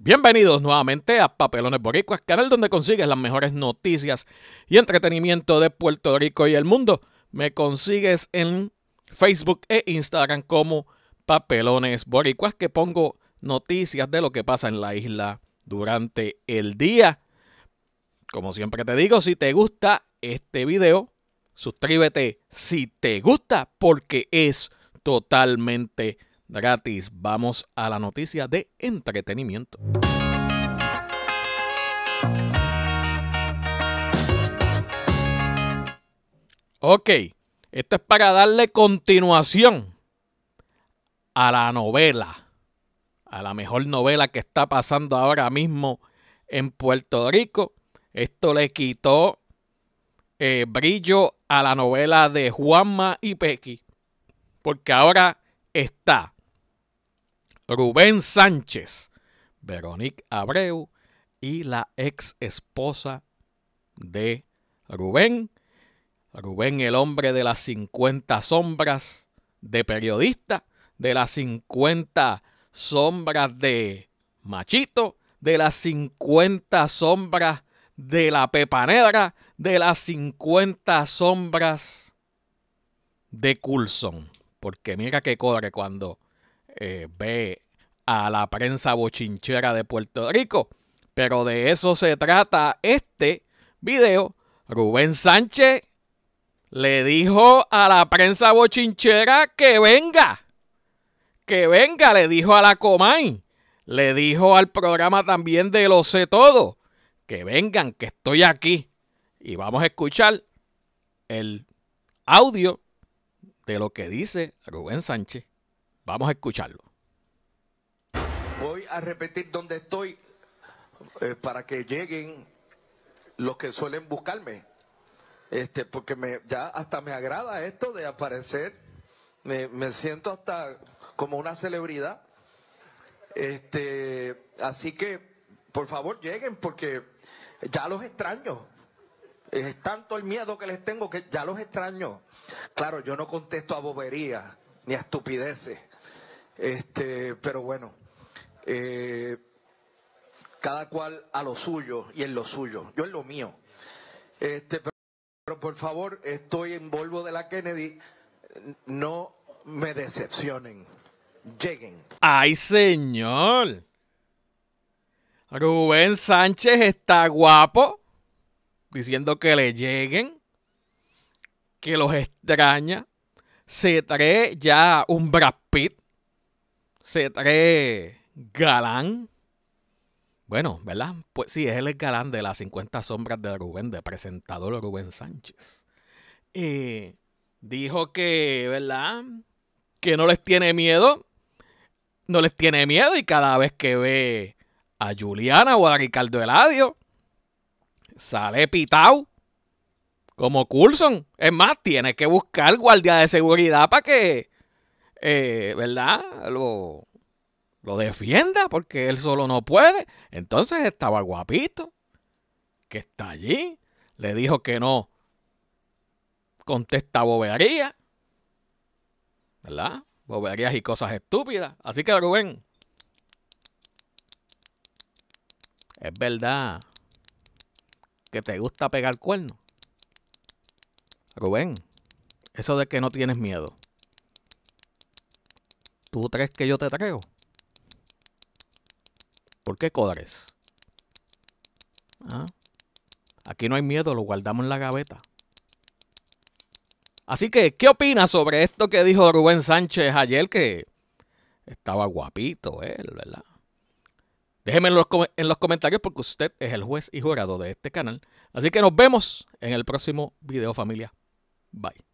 Bienvenidos nuevamente a Papelones Boricuas, canal donde consigues las mejores noticias y entretenimiento de Puerto Rico y el mundo. Me consigues en Facebook e Instagram como Papelones Boricuas, que pongo noticias de lo que pasa en la isla durante el día. Como siempre te digo, si te gusta este video, Suscríbete si te gusta porque es totalmente gratis. Vamos a la noticia de entretenimiento. Ok, esto es para darle continuación a la novela, a la mejor novela que está pasando ahora mismo en Puerto Rico. Esto le quitó eh, brillo a la novela de Juanma y Pequi, porque ahora está Rubén Sánchez, Verónica Abreu y la ex esposa de Rubén, Rubén el hombre de las 50 sombras de periodista, de las 50 sombras de machito, de las 50 sombras de la pepanedra, de las 50 sombras de Coulson. Porque mira que corre cuando eh, ve a la prensa bochinchera de Puerto Rico. Pero de eso se trata este video. Rubén Sánchez le dijo a la prensa bochinchera que venga. Que venga, le dijo a la Comay. Le dijo al programa también de Lo Sé Todo. Que vengan, que estoy aquí. Y vamos a escuchar el audio de lo que dice Rubén Sánchez. Vamos a escucharlo. Voy a repetir dónde estoy eh, para que lleguen los que suelen buscarme. Este, porque me, ya hasta me agrada esto de aparecer. Me, me siento hasta como una celebridad. Este, así que, por favor, lleguen porque ya los extraño. Es tanto el miedo que les tengo que ya los extraño. Claro, yo no contesto a boberías ni a estupideces. Este, pero bueno, eh, cada cual a lo suyo y en lo suyo. Yo en lo mío. Este, pero, pero por favor, estoy en Volvo de la Kennedy. No me decepcionen. Lleguen. ¡Ay, señor! Rubén Sánchez está guapo diciendo que le lleguen, que los extraña. Se trae ya un Brad Se trae galán. Bueno, ¿verdad? Pues sí, es el galán de las 50 sombras de Rubén, de presentador Rubén Sánchez. Eh, dijo que, ¿verdad? Que no les tiene miedo. No les tiene miedo y cada vez que ve a Juliana o a Ricardo Eladio, sale pitao Como Coulson. Es más, tiene que buscar guardia de seguridad para que, eh, ¿verdad? Lo, lo defienda porque él solo no puede. Entonces estaba guapito, que está allí. Le dijo que no. Contesta bobería. ¿Verdad? Boberías y cosas estúpidas. Así que Rubén. Es verdad que te gusta pegar cuernos. Rubén, eso de que no tienes miedo. ¿Tú crees que yo te traigo? ¿Por qué codres? ¿Ah? Aquí no hay miedo, lo guardamos en la gaveta. Así que, ¿qué opinas sobre esto que dijo Rubén Sánchez ayer? Que estaba guapito él, ¿verdad? Déjeme en los, en los comentarios porque usted es el juez y jurado de este canal. Así que nos vemos en el próximo video familia. Bye.